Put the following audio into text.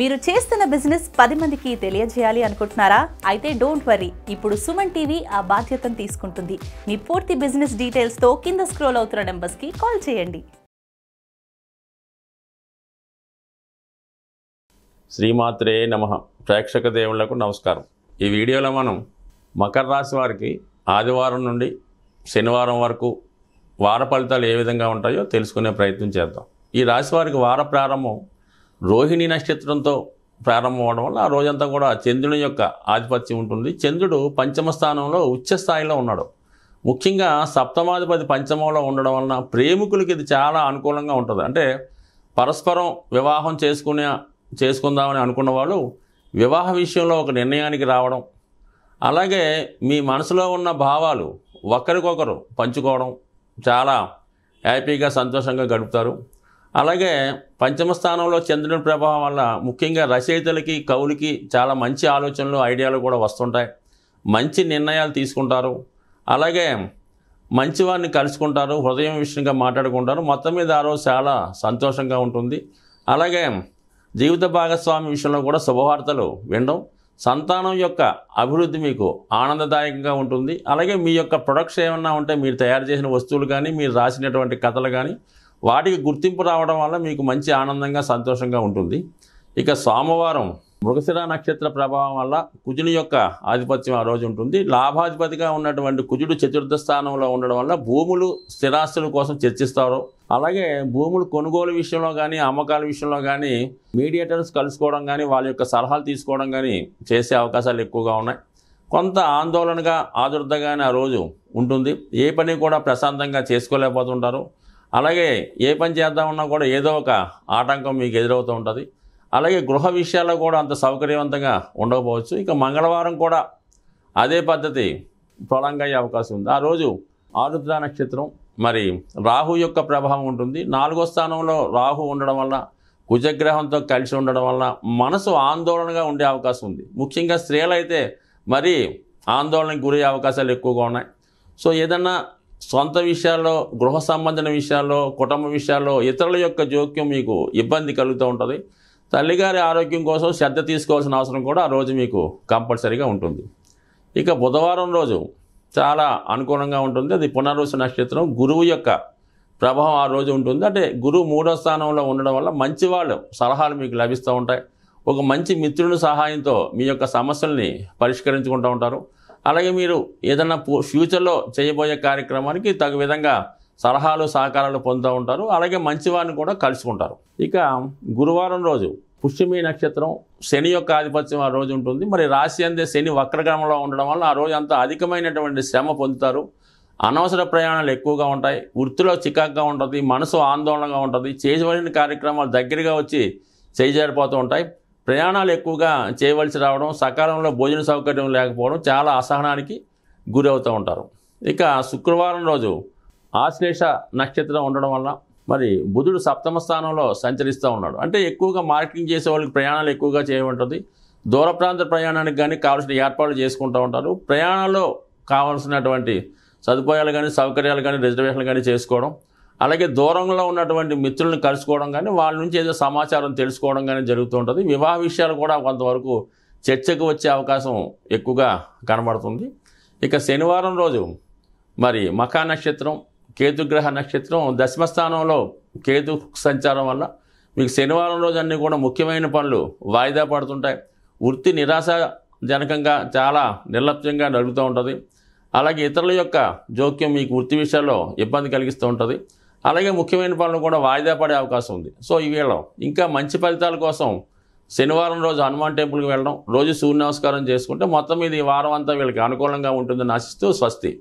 మీరు చేస్తున్న బిజినెస్ పది మందికి తెలియజేయాలి అనుకుంటున్నారా అయితే డోంట్ వరీ ఇప్పుడు సుమన్ టీవీ ఆ బాధ్యతను తీసుకుంటుంది మీ పూర్తి బిజినెస్ డీటెయిల్స్తో కింద స్క్రోల్ అవుతున్న నెంబర్స్కి కాల్ చేయండి శ్రీమాత్రే నమ ప్రేక్షక దేవుళ్లకు నమస్కారం ఈ వీడియోలో మనం మకర రాశి వారికి ఆదివారం నుండి శనివారం వరకు వార ఫలితాలు ఏ విధంగా ఉంటాయో తెలుసుకునే ప్రయత్నం చేద్దాం ఈ రాశి వారికి వార ప్రారంభం రోహిణి నక్షత్రంతో ప్రారంభం అవడం వల్ల ఆ రోజంతా కూడా చంద్రుని యొక్క ఆధిపత్యం ఉంటుంది చంద్రుడు పంచమ స్థానంలో ఉచ్చ స్థాయిలో ఉన్నాడు ముఖ్యంగా సప్తమాధిపతి పంచమంలో ఉండడం వలన ప్రేమికులకి ఇది చాలా అనుకూలంగా ఉంటుంది అంటే పరస్పరం వివాహం చేసుకునే చేసుకుందామని అనుకున్న వాళ్ళు వివాహ విషయంలో ఒక నిర్ణయానికి రావడం అలాగే మీ మనసులో ఉన్న భావాలు ఒకరికొకరు పంచుకోవడం చాలా హ్యాపీగా సంతోషంగా గడుపుతారు అలాగే పంచమ స్థానంలో చంద్రుని ప్రభావం వల్ల ముఖ్యంగా రచయితలకి కవులకి చాలా మంచి ఆలోచనలు ఐడియాలు కూడా వస్తుంటాయి మంచి నిర్ణయాలు తీసుకుంటారు అలాగే మంచివారిని కలుసుకుంటారు హృదయం విషయంగా మాట్లాడుకుంటారు మొత్తం మీద ఆ రోజు చాలా సంతోషంగా ఉంటుంది అలాగే జీవిత భాగస్వామి విషయంలో కూడా శుభవార్తలు వినడం సంతానం యొక్క అభివృద్ధి మీకు ఆనందదాయకంగా ఉంటుంది అలాగే మీ యొక్క ప్రొడక్ట్స్ ఏమన్నా ఉంటే మీరు తయారు చేసిన వస్తువులు కానీ మీరు రాసినటువంటి కథలు కానీ వాటికి గుర్తింపు రావడం వల్ల మీకు మంచి ఆనందంగా సంతోషంగా ఉంటుంది ఇక సోమవారం మృగశిర నక్షత్ర ప్రభావం వల్ల కుజుని యొక్క ఆధిపత్యం ఆ రోజు ఉంటుంది లాభాధిపతిగా ఉన్నటువంటి కుజుడు చతుర్థ స్థానంలో ఉండడం వల్ల భూములు స్థిరాస్తుల కోసం చర్చిస్తారు అలాగే భూములు కొనుగోలు విషయంలో కానీ అమ్మకాల విషయంలో కానీ మీడియేటర్స్ కలుసుకోవడం కానీ వాళ్ళ యొక్క సలహాలు తీసుకోవడం కానీ చేసే అవకాశాలు ఎక్కువగా ఉన్నాయి కొంత ఆందోళనగా ఆదుర్దగానే ఆ రోజు ఉంటుంది ఏ పని కూడా ప్రశాంతంగా చేసుకోలేకపోతుంటారు అలాగే ఏ పని చేద్దామన్నా కూడా ఏదో ఒక ఆటంకం మీకు ఎదురవుతూ ఉంటుంది అలాగే గృహ విషయాల్లో కూడా అంత సౌకర్యవంతంగా ఉండకపోవచ్చు ఇక మంగళవారం కూడా అదే పద్ధతి ప్రళంగా అయ్యే అవకాశం ఉంది ఆ రోజు ఆరుద్ర నక్షత్రం మరి రాహు యొక్క ప్రభావం ఉంటుంది నాలుగో స్థానంలో రాహు ఉండడం వల్ల కుజగ్రహంతో కలిసి ఉండడం వల్ల మనసు ఆందోళనగా ఉండే అవకాశం ఉంది ముఖ్యంగా స్త్రీలైతే మరీ ఆందోళనకు గురయ్యే అవకాశాలు ఎక్కువగా ఉన్నాయి సో ఏదన్నా సొంత విషయాల్లో గృహ సంబంధన విషయాల్లో కుటుంబ విషయాల్లో ఇతరుల యొక్క జోక్యం మీకు ఇబ్బంది కలుగుతూ ఉంటుంది తల్లిగారి ఆరోగ్యం కోసం శ్రద్ధ తీసుకోవాల్సిన అవసరం కూడా ఆ రోజు మీకు కంపల్సరీగా ఉంటుంది ఇక బుధవారం రోజు చాలా అనుకూలంగా ఉంటుంది అది పునర్వసు నక్షత్రం గురువు యొక్క ప్రభావం ఆ రోజు ఉంటుంది అంటే గురువు మూడో స్థానంలో ఉండడం వల్ల మంచి వాళ్ళు సలహాలు మీకు లభిస్తూ ఉంటాయి ఒక మంచి మిత్రుని సహాయంతో మీ యొక్క సమస్యల్ని పరిష్కరించుకుంటూ ఉంటారు అలాగే మీరు ఏదన్నా ఫ్యూచర్లో చేయబోయే కార్యక్రమానికి తగు విధంగా సలహాలు సహకారాలు పొందుతూ ఉంటారు అలాగే మంచివారిని కూడా కలుసుకుంటారు ఇక గురువారం రోజు పుష్యమి నక్షత్రం శని యొక్క ఆధిపత్యం ఆ రోజు ఉంటుంది మరి రాశి అందే శని వక్రగ్రమంలో ఉండడం వల్ల ఆ రోజు అంతా అధికమైనటువంటి శ్రమ పొందుతారు అనవసర ప్రయాణాలు ఎక్కువగా ఉంటాయి వృత్తిలో చికాక్గా ఉంటుంది మనసు ఆందోళనగా ఉంటుంది చేయబడిన కార్యక్రమాలు దగ్గరగా వచ్చి చేజారిపోతూ ఉంటాయి ప్రయాణాలు ఎక్కువగా చేయవలసి రావడం సకాలంలో భోజన సౌకర్యం లేకపోవడం చాలా అసహనానికి గురవుతూ ఉంటారు ఇక శుక్రవారం రోజు ఆశ్లేష నక్షత్రం ఉండడం వల్ల మరి బుధుడు సప్తమ స్థానంలో సంచరిస్తూ ఉన్నాడు అంటే ఎక్కువగా మార్కెటింగ్ చేసే వాళ్ళకి ప్రయాణాలు ఎక్కువగా చేయమంటుంది దూర ప్రాంత ప్రయాణానికి కానీ కావాల్సిన ఏర్పాట్లు చేసుకుంటూ ఉంటారు ప్రయాణంలో కావాల్సినటువంటి సదుపాయాలు కానీ సౌకర్యాలు కానీ రిజర్వేషన్లు కానీ చేసుకోవడం అలాగే దూరంలో ఉన్నటువంటి మిత్రులను కలుసుకోవడం కానీ వాళ్ళ నుంచి ఏదో సమాచారం తెలుసుకోవడం కానీ జరుగుతూ ఉంటుంది వివాహ విషయాలు కూడా కొంతవరకు చర్చకు వచ్చే అవకాశం ఎక్కువగా కనబడుతుంది ఇక శనివారం రోజు మరి మఖా నక్షత్రం కేతుగ్రహ నక్షత్రం దశమస్థానంలో కేతు సంచారం వల్ల మీకు శనివారం రోజు అన్నీ కూడా ముఖ్యమైన పనులు వాయిదా పడుతుంటాయి వృత్తి నిరాశాజనకంగా చాలా నిర్లక్ష్యంగా నడుగుతూ ఉంటుంది అలాగే ఇతరుల యొక్క జోక్యం మీకు వృత్తి విషయాల్లో ఇబ్బంది కలిగిస్తూ ఉంటుంది అలాగే ముఖ్యమైన పనులు కూడా వాయిదా పడే అవకాశం ఉంది సో ఇవి వెళ్ళడం ఇంకా మంచి ఫలితాల కోసం శనివారం రోజు హనుమాన్ టెంపుల్కి వెళ్ళడం రోజు సూర్య నమస్కారం చేసుకుంటే మొత్తం మీద ఈ వారం అంతా వీళ్ళకి అనుకూలంగా ఉంటుందని ఆశిస్తూ స్వస్తి